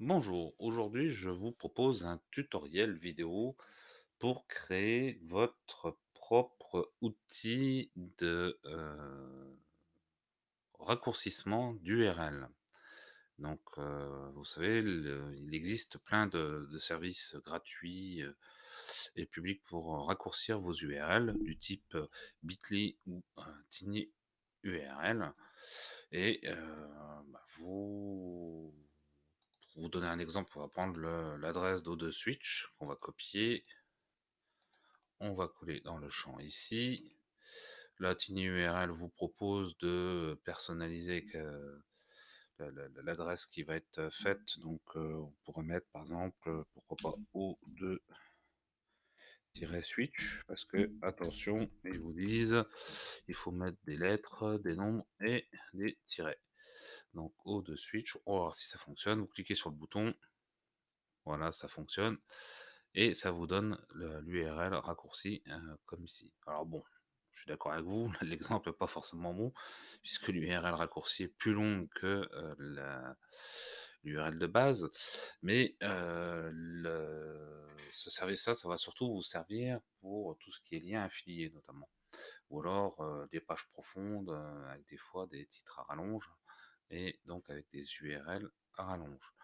Bonjour, aujourd'hui je vous propose un tutoriel vidéo pour créer votre propre outil de euh, raccourcissement d'URL. Donc euh, vous savez, il existe plein de, services gratuits euh, et publics pour raccourcir vos URL du type bit.ly ou TinyURL, Tiny URL. Et bah, vous vous donner un exemple, on va prendre l'adresse d'O2 switch qu'on va copier. On va coller dans le champ ici. La Tiny URL vous propose de personnaliser l'adresse qui va être euh, faite. Donc, euh, on pourrait mettre par exemple, euh, pourquoi pas O2 switch parce que attention ils vous disent il faut mettre des lettres des nombres et des tirets donc haut de switch, on va voir si ça fonctionne. Vous cliquez sur le bouton. Voilà, ça fonctionne. Et ça vous donne l'URL raccourci euh, comme ici. Alors bon, je suis d'accord avec vous, l'exemple n'est pas forcément bon, puisque l'URL raccourci est plus long que euh, l'URL de base. Mais euh, ce service-là, ça va surtout vous servir pour tout ce qui est lien affilié notamment. Ou alors des pages profondes, avec des fois des titres à rallonge et donc avec des URL à rallonge.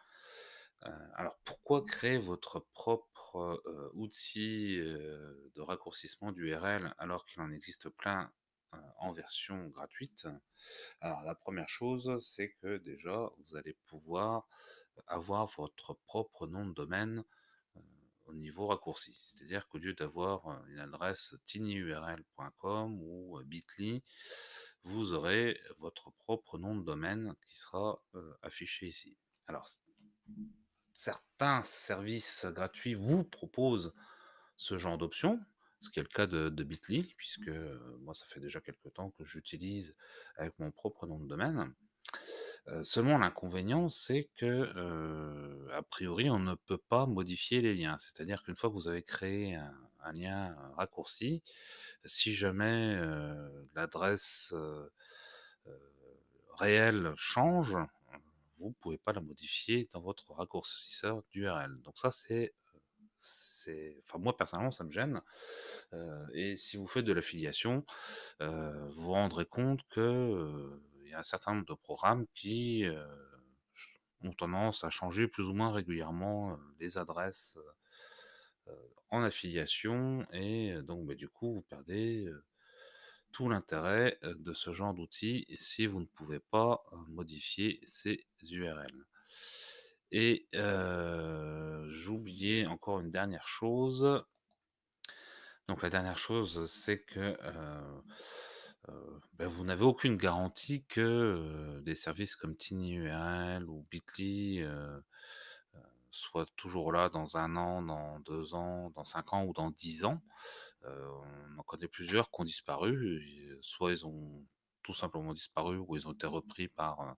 Euh, alors pourquoi créer votre propre euh, outil euh, de raccourcissement d'URL alors qu'il en existe plein en version gratuite Alors la première chose, c'est que déjà, vous allez pouvoir avoir votre propre nom de domaine au niveau raccourci. C'est-à-dire qu'au lieu d'avoir une adresse tinyurl.com ou bit.ly, vous aurez votre propre nom de domaine qui sera affiché ici. Alors, certains services gratuits vous proposent ce genre d'option, ce qui est le cas de, de Bitly, puisque moi, ça fait déjà quelques temps que j'utilise avec mon propre nom de domaine seulement l'inconvénient, c'est que, a priori, on ne peut pas modifier les liens. C'est-à-dire qu'une fois que vous avez créé un, lien raccourci, si jamais l'adresse réelle change, vous ne pouvez pas la modifier dans votre raccourcisseur d'URL. Donc ça, c'est... Enfin, moi, personnellement, ça me gêne. et si vous faites de l'affiliation, vous vous rendrez compte que un certain nombre de programmes qui euh, ont tendance à changer plus ou moins régulièrement euh, les adresses euh, en affiliation. Et donc, bah, du coup, vous perdez tout l'intérêt de ce genre d'outils si vous ne pouvez pas modifier ces URL. Et j'oubliais encore une dernière chose. Donc la dernière chose, c'est que euh, euh, ben, vous n'avez aucune garantie que euh, des services comme TinyURL ou Bitly euh, soient toujours là dans un an, dans deux ans, dans cinq ans ou dans dix ans. on en connaît plusieurs qui ont disparu. Soit ils ont tout simplement disparu ou ils ont été repris par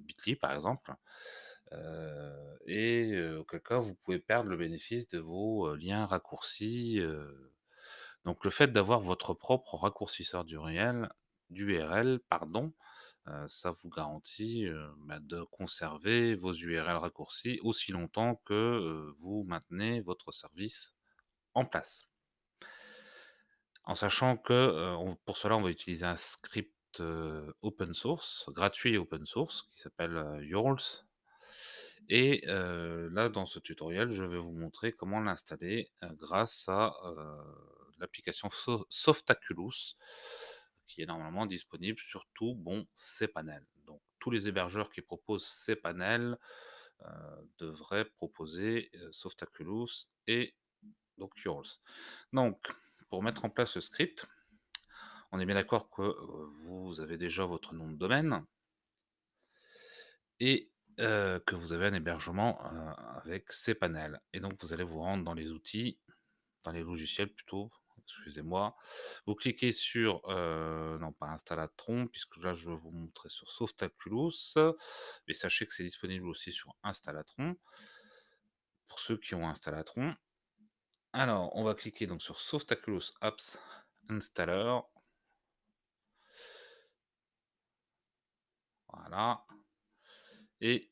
Bitly, par exemple. et auquel cas, vous pouvez perdre le bénéfice de vos liens raccourcis donc le fait d'avoir votre propre raccourcisseur d'URL, d'URL pardon, euh, ça vous garantit euh, bah, de conserver vos URL raccourcis aussi longtemps que euh, vous maintenez votre service en place. En sachant que pour cela, on va utiliser un script open source, gratuit open source, qui s'appelle URLs. Et là, dans ce tutoriel, je vais vous montrer comment l'installer grâce à l'application Softaculous, qui est normalement disponible sur tout bon cPanel. Donc tous les hébergeurs qui proposent cPanel euh, devraient proposer euh, Softaculous et donc Donc pour mettre en place ce script, on est bien d'accord que euh, vous avez déjà votre nom de domaine et que vous avez un hébergement avec cPanel. Et donc, vous allez vous rendre dans les outils, dans les logiciels plutôt, excusez-moi. Vous cliquez sur, non pas Installatron, puisque là je vais vous montrer sur Softaculous, mais sachez que c'est disponible aussi sur Installatron, pour ceux qui ont Installatron. Alors, on va cliquer donc sur Softaculous Apps Installer. Voilà. Et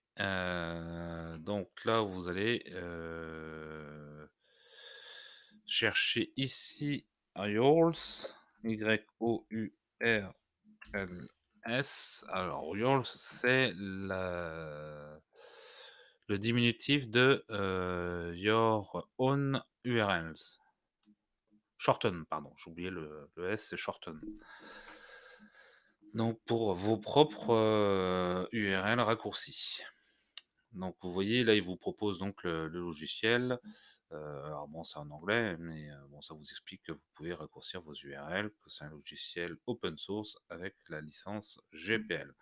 donc là, vous allez... Cherchez ici Yours, Y-O-U-R-L-S. Alors, Yours, c'est le diminutif de euh, Your Own URLs. Shorten, pardon, j'ai oublié le, S, c'est shorten. Donc, pour vos propres URL euh, raccourcis. Donc, vous voyez, là, il vous propose donc le logiciel. Euh, alors bon, c'est en anglais, mais euh, bon, ça vous explique que vous pouvez raccourcir vos URL, que c'est un logiciel open source avec la licence mmh. GPL.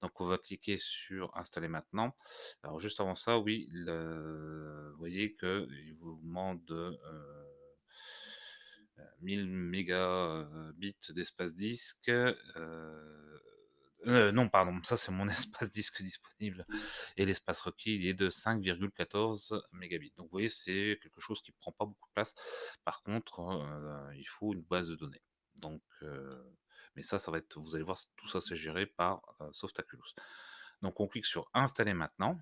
Donc on va cliquer sur installer maintenant. Alors juste avant ça, oui, vous voyez que il vous demande 1000 euh, mégabits d'espace disque, euh, non, pardon, ça c'est mon espace disque disponible. Et l'espace requis, il est de 5,14 mégabits. Donc vous voyez, c'est quelque chose qui ne prend pas beaucoup de place. Par contre, euh, il faut une base de données. Donc, euh, mais ça, ça va être, vous allez voir, tout ça c'est géré par Softaculous. Donc on clique sur Installer maintenant.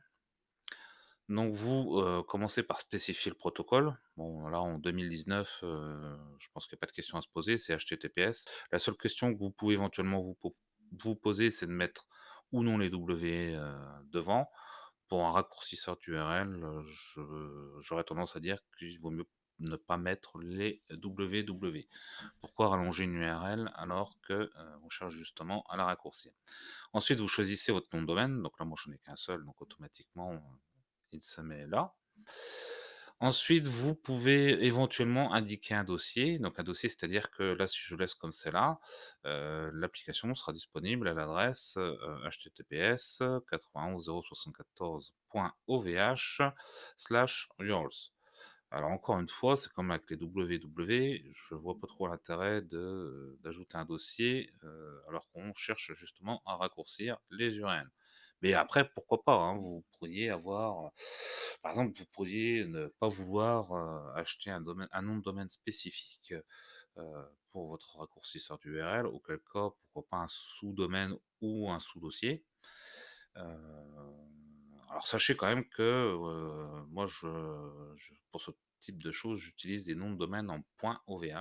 Donc vous commencez par spécifier le protocole. Bon là en 2019, je pense qu'il n'y a pas de question à se poser, c'est HTTPS. La seule question que vous pouvez éventuellement vous, poser vous posez, c'est de mettre ou non les W euh, devant. Pour un raccourcisseur d'URL, euh, j'aurais tendance à dire qu'il vaut mieux ne pas mettre les ww. Pourquoi rallonger une URL alors que euh, on cherche justement à la raccourcir Ensuite, vous choisissez votre nom de domaine. Donc là, moi, je ai qu'un seul, donc automatiquement, il se met là. Ensuite, vous pouvez éventuellement indiquer un dossier. Donc un dossier, c'est-à-dire que là, si je laisse comme c'est là, euh, l'application sera disponible à l'adresse https euh, 91.074.ovh slash Alors encore une fois, c'est comme avec les www, je ne vois pas trop l'intérêt d'ajouter un dossier euh, alors qu'on cherche justement à raccourcir les URL. Mais après, pourquoi pas hein, Vous pourriez avoir, par exemple, vous pourriez ne pas vouloir acheter un, nom de domaine spécifique pour votre raccourcisseur d'URL, auquel cas, pourquoi pas un sous-domaine ou un sous-dossier. alors sachez quand même que moi, pour ce type de choses, j'utilise des noms de domaine en .ovh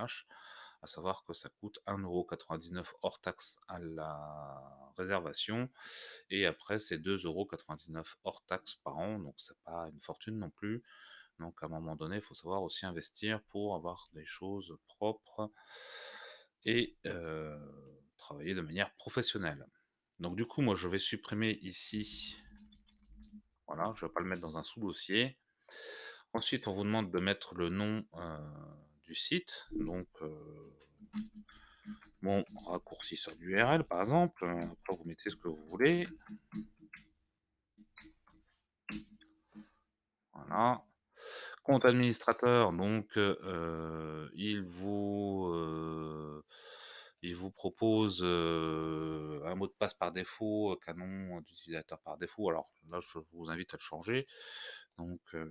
à savoir que ça coûte 1,99€ hors taxe à la réservation, et après c'est 2,99€ hors taxe par an, donc c'est pas une fortune non plus. Donc à un moment donné, il faut savoir aussi investir pour avoir des choses propres et euh, travailler de manière professionnelle. Donc du coup, moi je vais supprimer ici. Voilà, je vais pas le mettre dans un sous-dossier. Ensuite, on vous demande de mettre le nom euh, site. Donc, mon sur d'URL, par exemple. vous mettez ce que vous voulez. Voilà. Compte administrateur, donc euh, il vous euh, il vous propose euh, un mot de passe par défaut, canon d'utilisateur par défaut. Alors là, je vous invite à le changer. Donc, euh,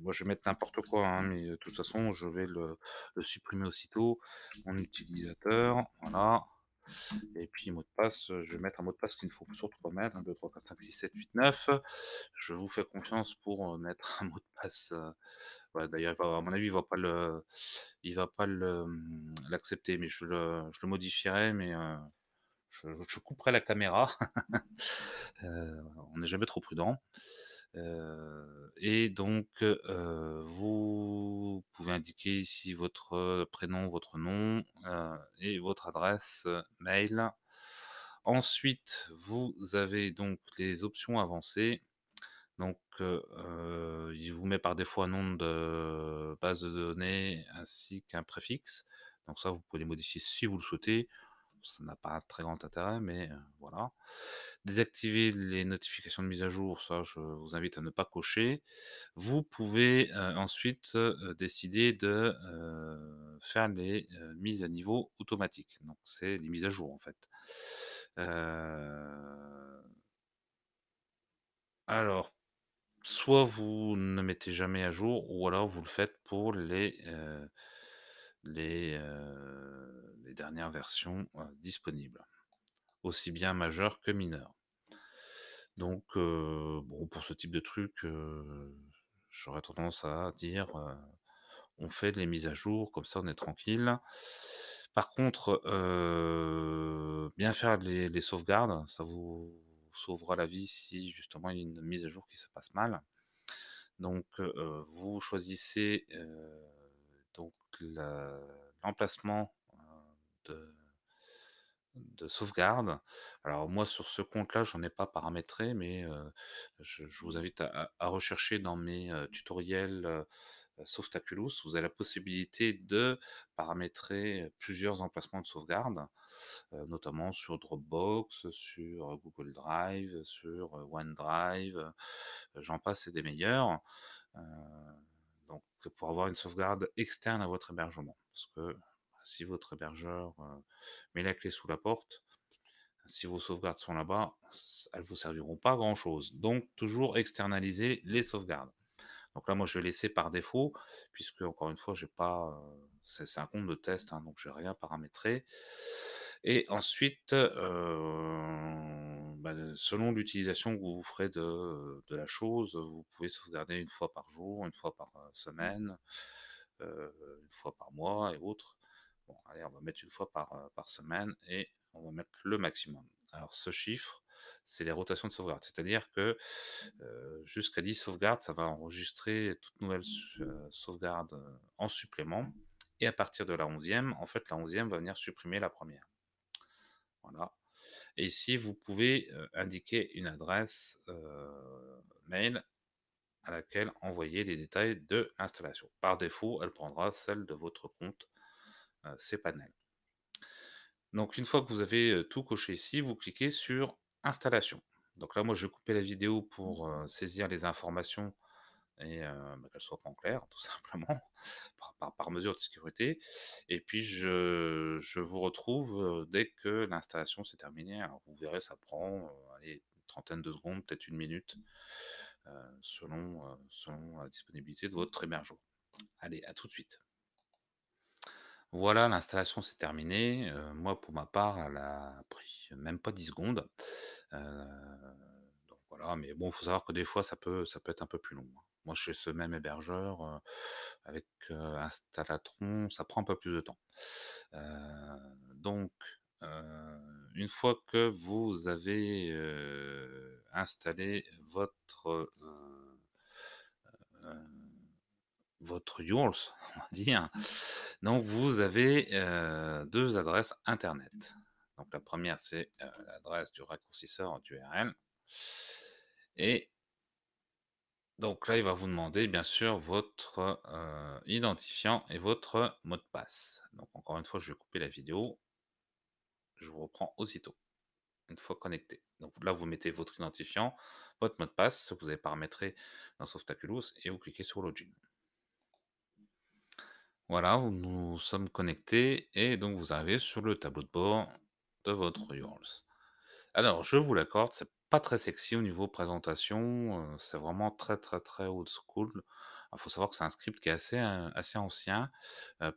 moi, je vais mettre n'importe quoi, hein, mais de toute façon, je vais le, le, supprimer aussitôt. Mon utilisateur, voilà. Et puis, mot de passe, je vais mettre un mot de passe qu'il ne faut surtout pas mettre. 1, 2, 3, 4, 5, 6, 7, 8, 9. Je vous fais confiance pour euh, mettre un mot de passe. Euh, d'ailleurs, à mon avis, il ne pas le, va pas hum, l'accepter, mais je le, modifierai, mais je, couperai la caméra. on n'est jamais trop prudent. Euh, et donc, euh, vous pouvez indiquer ici votre prénom, votre nom euh, et votre adresse mail. Ensuite, vous avez donc les options avancées. Donc, il vous met par défaut un nom de base de données ainsi qu'un préfixe. Donc ça, vous pouvez les modifier si vous le souhaitez ça n'a pas très grand intérêt, mais voilà. Désactiver les notifications de mise à jour, ça je vous invite à ne pas cocher. Vous pouvez ensuite décider de faire les mises à niveau automatiques. Donc c'est les mises à jour en fait. Alors, soit vous ne mettez jamais à jour, ou alors vous le faites pour les, euh, les, dernières versions euh, disponibles, aussi bien majeures que mineures. Donc, euh, bon, pour ce type de truc, j'aurais tendance à dire on fait les mises à jour, comme ça on est tranquille. Par contre, bien faire les, sauvegardes, ça vous sauvera la vie si justement il y a une mise à jour qui se passe mal. Donc vous choisissez donc l'emplacement euh, de, sauvegarde. Alors moi sur ce compte-là, j'en ai pas paramétré, mais euh, je, vous invite à, rechercher dans mes euh, tutoriels. Sauf vous avez la possibilité de paramétrer plusieurs emplacements de sauvegarde, notamment sur Dropbox, sur Google Drive, sur OneDrive, j'en passe et des meilleurs donc pour avoir une sauvegarde externe à votre hébergement. Parce que bah, si votre hébergeur euh, met la clé sous la porte, si vos sauvegardes sont là-bas, elles ne vous serviront pas à grand-chose. Donc toujours externaliser les sauvegardes. Donc là, moi, je vais laisser par défaut, puisque encore une fois, j'ai pas, euh, c'est un compte de test, hein, donc je n'ai rien paramétré. Et ensuite, euh, bah, selon l'utilisation que vous ferez de, la chose, vous pouvez sauvegarder une fois par jour, une fois par euh, mmh. semaine, euh, une fois par mois et autres. Bon, allez, on va mettre une fois par, par semaine et on va mettre le maximum. Alors ce chiffre, c'est les rotations de sauvegarde. C'est-à-dire que jusqu'à 10 sauvegardes, ça va enregistrer toute nouvelle sauvegarde en supplément. Et à partir de la 11e, en fait, la 11e va venir supprimer la première. Voilà. Et ici, vous pouvez indiquer une adresse mail à laquelle envoyer les détails de l'installation. Par défaut, elle prendra celle de votre compte cPanel. Donc une fois que vous avez tout coché ici, vous cliquez sur installation. Donc là, moi, je vais couper la vidéo pour mmh. saisir les informations et bah, qu'elle soit pas en clair, tout simplement, par, mesure de sécurité. Et puis, je, vous retrouve dès que l'installation s'est terminée. vous verrez, ça prend une trentaine de secondes, peut-être une minute, selon, la disponibilité de votre hébergeur. Allez, à tout de suite. Voilà, l'installation s'est terminée. moi, pour ma part, elle a pris même pas 10 secondes. donc voilà, mais bon, il faut savoir que des fois, ça peut, être un peu plus long. Hein. Moi, chez ce même hébergeur, avec Installatron, ça prend un peu plus de temps. donc, une fois que vous avez installé votre votre yours, on va dire. Donc vous avez deux adresses internet. Donc la première c'est l'adresse du raccourcisseur en URL et donc là, il va vous demander bien sûr votre euh, identifiant et votre mot de passe. Donc encore une fois, je vais couper la vidéo. Je vous reprends aussitôt, une fois connecté. Donc là, vous mettez votre identifiant, votre mot de passe, ce que vous avez paramétré dans Softaculous, et vous cliquez sur Login. Voilà, nous sommes connectés et donc vous arrivez sur le tableau de bord de votre URLs. Alors, je vous l'accorde, pas très sexy au niveau présentation. c'est vraiment très, très, très old school. Il faut savoir que c'est un script qui est assez, assez ancien.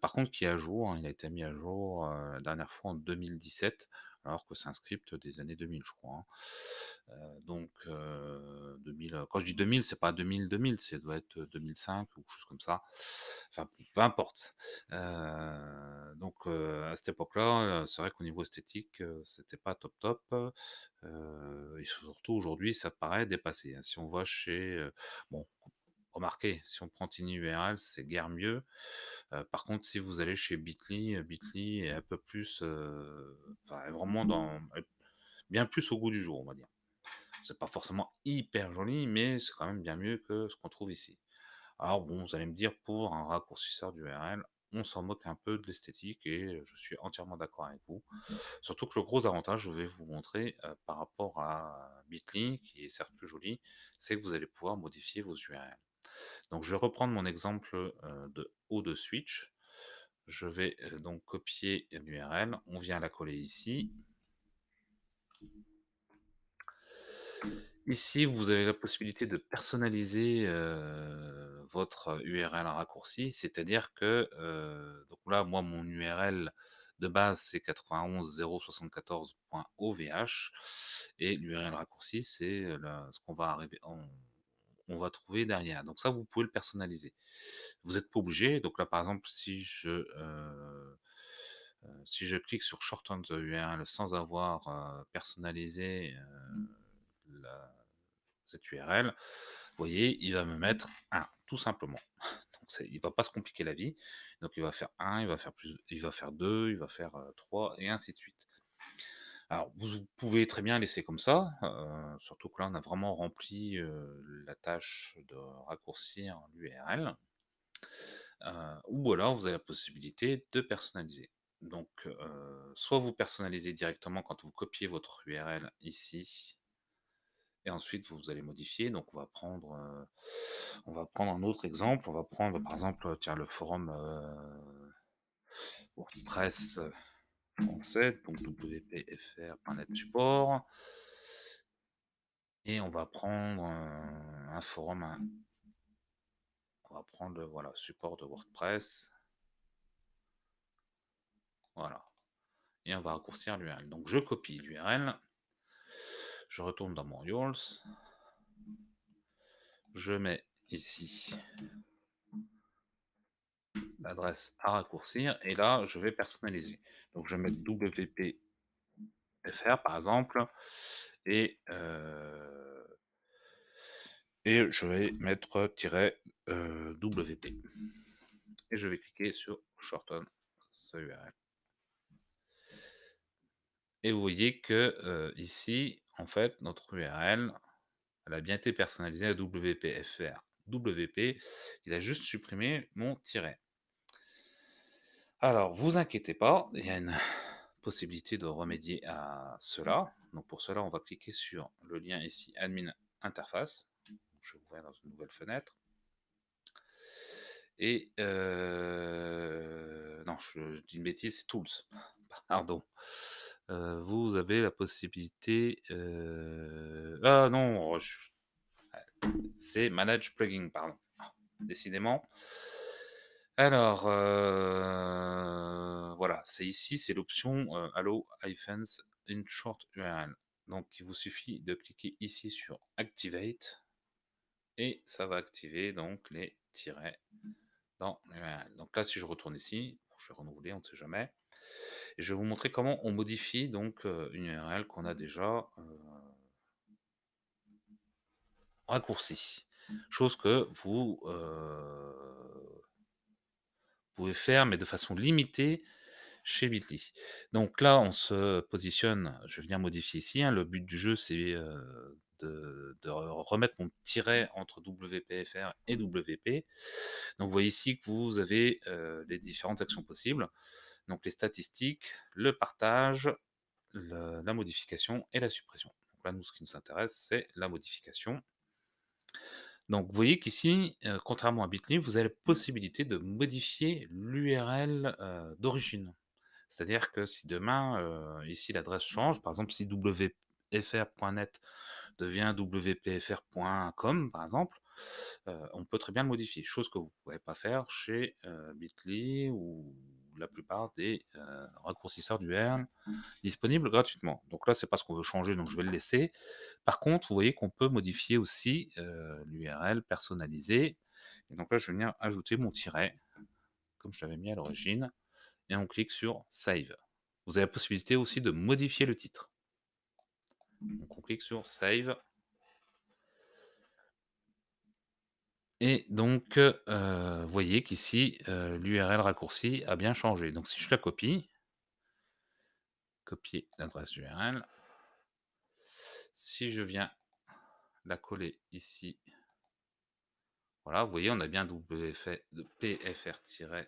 par contre, qui est à jour. Hein, il a été mis à jour la dernière fois en 2017 alors que c'est un script des années 2000, je crois. Hein. Euh, donc, 2000, euh, euh, quand je dis 2000, c'est pas 2000-2000, ça doit être 2005 ou quelque chose comme ça. Enfin, peu importe. donc, à cette époque-là, c'est vrai qu'au niveau esthétique, c'était pas top top. et surtout, aujourd'hui, ça paraît dépassé. Hein. Si on voit chez. bon, remarquez, si on prend URL, c'est guère mieux. Euh, par contre, si vous allez chez Bitly, euh, Bitly est un peu plus, euh, enfin, vraiment dans, bien plus au goût du jour, on va dire. C'est pas forcément hyper joli, mais c'est quand même bien mieux que ce qu'on trouve ici. Alors bon, vous allez me dire, pour un raccourcisseur d'URL, on s'en moque un peu de l'esthétique et je suis entièrement d'accord avec vous. Surtout que le gros avantage, je vais vous montrer par rapport à Bitly, qui est certes plus joli, c'est que vous allez pouvoir modifier vos URL. Donc je vais reprendre mon exemple de haut de switch. Je vais donc copier l'URL. On vient la coller ici. Ici, vous avez la possibilité de personnaliser votre URL raccourci, c'est-à-dire que, donc là, moi, mon URL de base, c'est 91.074.ovh et l'URL raccourci, c'est ce qu'on va arriver en va trouver derrière. Donc ça, vous pouvez le personnaliser. Vous n'êtes pas obligé. Donc là, par exemple, si je, euh, euh, si je clique sur Shorten the URL sans avoir euh, personnalisé mmh. cette URL, voyez, il va me mettre un tout simplement. Donc il va pas se compliquer la vie. Donc il va faire un il va faire, plus, il va faire deux il va faire 3, et ainsi de suite. Alors, vous pouvez très bien laisser comme ça, surtout que là, on a vraiment rempli la tâche de raccourcir l'URL. ou alors, vous avez la possibilité de personnaliser. Donc, soit vous personnalisez directement quand vous copiez votre URL ici, et ensuite vous allez modifier. Donc, on va prendre, on va prendre un autre exemple. On va prendre, par mmh. exemple, tiens, le forum WordPress. Mmh donc wpfr.net support. Et on va prendre euh, un forum. On va prendre voilà, support de WordPress. Voilà. Et on va raccourcir l'URL. Donc je copie l'URL. Je retourne dans mon Yours. Je mets ici l'adresse à raccourcir et là, je vais personnaliser. Donc, je vais mettre wp.fr par exemple et, euh, et je vais mettre tiret, euh, wp. Et je vais cliquer sur shorten ce URL. Et vous voyez que euh, ici, en fait, notre URL, elle a bien été personnalisée à WPFR. WP, il a juste supprimé mon tiret. Alors, vous inquiétez pas, il y a une possibilité de remédier à cela. Donc pour cela, on va cliquer sur le lien ici admin interface. Je vous ouvrir dans une nouvelle fenêtre. Et euh, non, je dis une bêtise, c'est tools. Pardon. Euh, vous avez la possibilité. Euh, ah non, c'est manage plugin, pardon. Décidément, alors, euh, voilà, c'est ici, c'est l'option euh, Hello Allo in short URL. Donc, il vous suffit de cliquer ici sur Activate et ça va activer donc les tirets dans l'URL. Donc là, si je retourne ici, je vais renouveler, on ne sait jamais. Et je vais vous montrer comment on modifie donc euh, une URL qu'on a déjà euh, raccourcie. Chose que vous pouvez faire, mais de façon limitée chez Bitly. Donc là, on se positionne, je vais venir modifier ici, hein, le but du jeu, c'est euh, de, remettre mon tiret entre WPFR et WP. Donc vous voyez ici que vous avez euh, les différentes actions possibles, donc les statistiques, le partage, la modification et la suppression. là, nous, ce qui nous intéresse, c'est la modification. Donc, vous voyez qu'ici, contrairement à Bitly, vous avez la mmh. possibilité de modifier l'URL d'origine. C'est-à-dire que si demain, ici, l'adresse mmh. change, par exemple, si wfr.net devient wpfr.com, par exemple, on peut très bien le modifier, chose que vous ne pouvez pas faire chez Bitly ou la plupart des euh, raccourcisseurs du R disponibles gratuitement. Donc là, c'est pas ce qu'on veut changer, donc je vais le laisser. Par contre, vous voyez qu'on peut modifier aussi euh, l'URL personnalisée. Et donc là, je vais venir ajouter mon tiret, comme je l'avais mis à l'origine, et on clique sur Save. Vous avez la possibilité aussi de modifier le titre. Donc on clique sur Save Et donc, vous voyez qu'ici, l'URL raccourci a bien changé. Donc, si je la copie, copier l'adresse URL, si je viens la coller ici, voilà, vous voyez, on a bien pfr-wp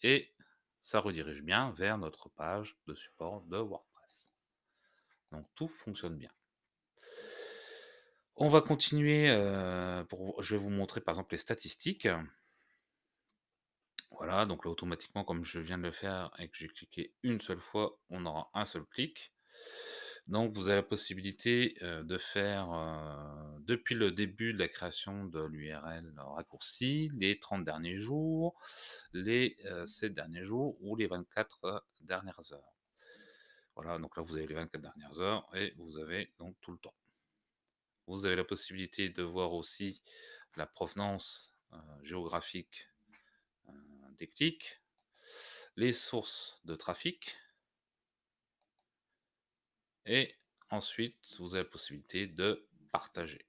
et ça redirige bien vers notre page de support de WordPress. Donc, tout fonctionne bien. On va continuer. Euh, pour- je vais vous montrer par exemple les statistiques. Voilà, donc là automatiquement, comme je viens de le faire et que j'ai cliqué une seule fois, on aura un seul clic. Donc vous avez la possibilité euh, de faire, euh, depuis le début de la création de l'URL raccourci, les 30 derniers jours, les 7 derniers jours ou les 24 dernières heures. Voilà, donc là vous avez les 24 dernières heures et vous avez donc tout le temps. Vous avez la possibilité de voir aussi la provenance euh, géographique euh, des clics, les sources de trafic, et ensuite vous avez la possibilité de partager.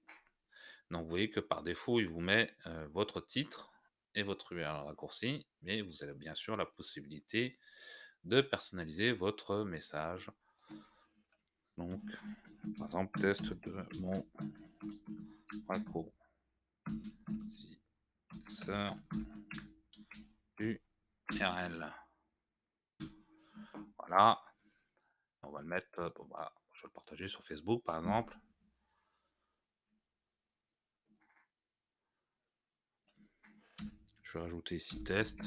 Donc vous voyez que par défaut, il vous met euh, votre titre et votre URL raccourci, mais vous avez bien sûr la possibilité de personnaliser votre message donc, par exemple, test de mon macro. Si URL. Voilà. On va le mettre, euh, bah, je vais le partager sur Facebook par exemple. Je vais rajouter ici test.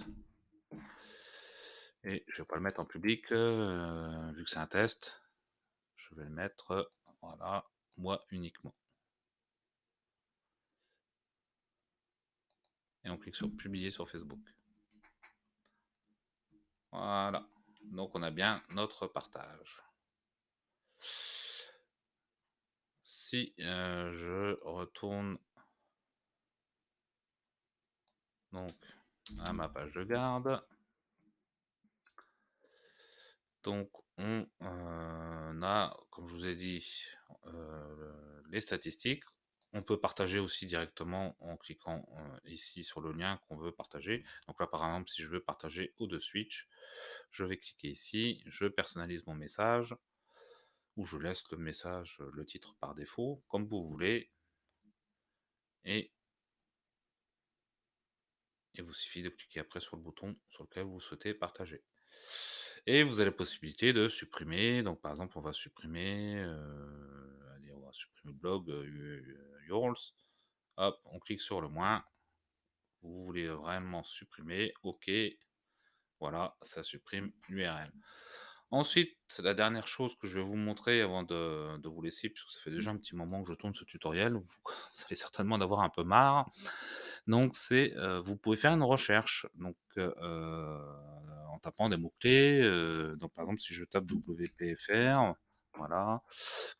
Et je ne vais pas le mettre en public euh, vu que c'est un test vais le mettre, voilà, moi uniquement. Et on clique sur publier sur Facebook. Voilà. Donc on a bien notre partage. Si euh, je retourne donc à ma page de garde. Donc on a, comme je vous ai dit, euh, les statistiques. On peut partager aussi directement en cliquant euh, ici sur le lien qu'on veut partager. Donc là, par exemple, si je veux partager au de Switch, je vais cliquer ici, je personnalise mon message, ou je laisse le message, le titre par défaut, comme vous voulez. Et il vous suffit de cliquer après sur le bouton sur lequel vous souhaitez partager. Et vous avez la possibilité de supprimer. Donc, par exemple, on va supprimer. Euh, on va supprimer le blog euh, euh, URLs. Hop, on clique sur le moins. Vous voulez vraiment supprimer. OK. Voilà, ça supprime l'URL. Ensuite, la dernière chose que je vais vous montrer avant de, de, vous laisser, puisque ça fait déjà un petit moment que je tourne ce tutoriel, vous allez certainement d'avoir avoir un peu marre. Donc, c'est, vous pouvez faire une recherche donc, en tapant des mots-clés. donc, par exemple, si je tape WPFR, voilà,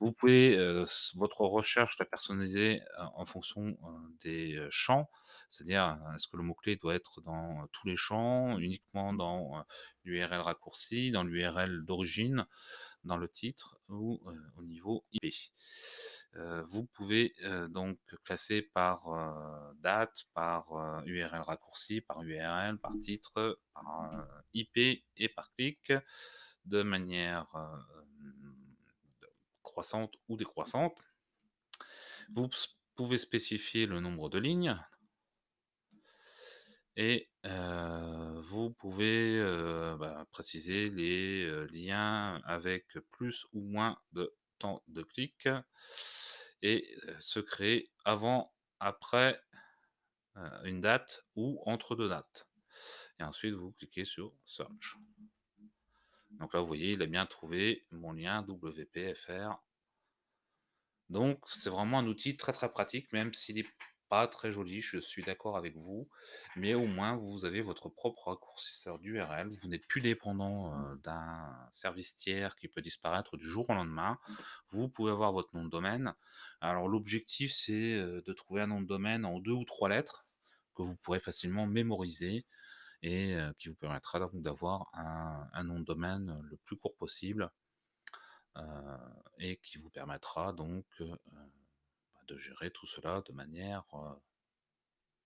vous pouvez, votre recherche la personnaliser en fonction des champs. C'est-à-dire, est-ce que le mot-clé doit être dans tous les champs, uniquement dans l'URL raccourci, dans l'URL d'origine, dans le titre ou au niveau IP. Euh, vous pouvez euh, donc classer par euh, date, par URL raccourci, par URL, par titre, par IP et par clic de manière croissante ou décroissante. Vous pouvez spécifier le nombre de lignes et vous pouvez bah, préciser les liens avec plus ou moins de temps de clic et se créer avant, après une date ou entre deux dates. Et ensuite, vous cliquez sur Search. Donc là, vous voyez, il a bien trouvé mon lien WPFR. Donc, c'est vraiment un outil très très pratique, même s'il est pas très joli, je suis d'accord avec vous, mais au moins vous avez votre propre raccourcisseur d'URL, vous n'êtes plus dépendant d'un service tiers qui peut disparaître du jour au lendemain, vous pouvez avoir votre nom de domaine. Alors l'objectif c'est de trouver un nom de domaine en deux ou trois lettres que vous pourrez facilement mémoriser et qui vous permettra donc d'avoir un, nom de domaine le plus court possible et qui vous permettra donc de gérer tout cela de manière euh,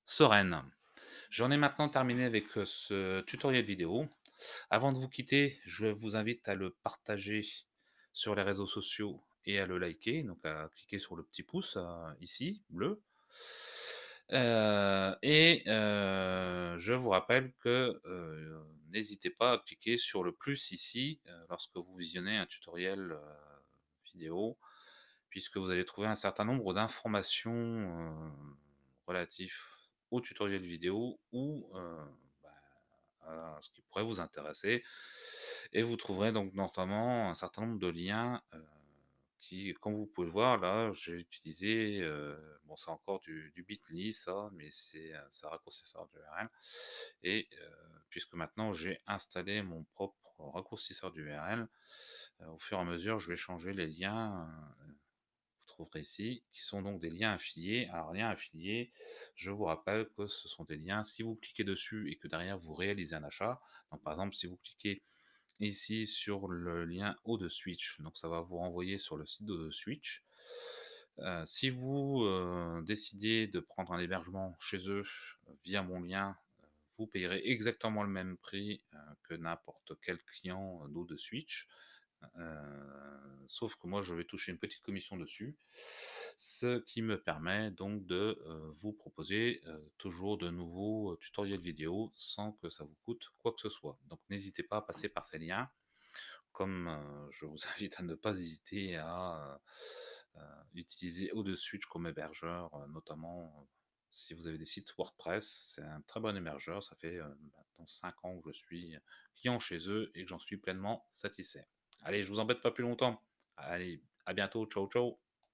sereine. J'en ai maintenant terminé avec euh, ce tutoriel vidéo. Avant de vous quitter, je vous invite à le partager sur les réseaux sociaux et à le liker, donc à cliquer sur le petit pouce euh, ici, bleu. et je vous rappelle que n'hésitez pas à cliquer sur le plus ici lorsque vous visionnez un tutoriel vidéo puisque vous allez trouver un certain nombre d'informations euh, relatives au tutoriel vidéo ou bah, à ce qui pourrait vous intéresser. Et vous trouverez donc notamment un certain nombre de liens qui, comme vous pouvez le voir, là, j'ai utilisé, bon, c'est encore du, du, bit.ly, ça, mais c'est un raccourcisseur d'URL. Et puisque maintenant j'ai installé mon propre raccourcisseur d'URL, au fur et à mesure, je vais changer les liens ici, qui sont donc des liens affiliés. Alors, liens affiliés, je vous rappelle que ce sont des liens, si vous cliquez dessus et que derrière vous réalisez un achat, donc par exemple, si vous cliquez ici sur le lien haut de Switch, donc ça va vous renvoyer sur le site de Switch. Euh, si vous euh, décidez de prendre un hébergement chez eux euh, via mon lien, vous payerez exactement le même prix que n'importe quel client d'eau de Switch sauf que moi, je vais toucher une petite commission dessus, ce qui me permet donc de vous proposer toujours de nouveaux tutoriels vidéo sans que ça vous coûte quoi que ce soit. Donc n'hésitez pas à passer par ces liens, comme je vous invite à ne pas hésiter à utiliser au-dessus comme hébergeur, notamment si vous avez des sites WordPress, c'est un très bon hébergeur, ça fait maintenant 5 ans que je suis client chez eux et que j'en suis pleinement satisfait. Allez, je vous embête pas plus longtemps. Allez, à bientôt. Ciao, ciao.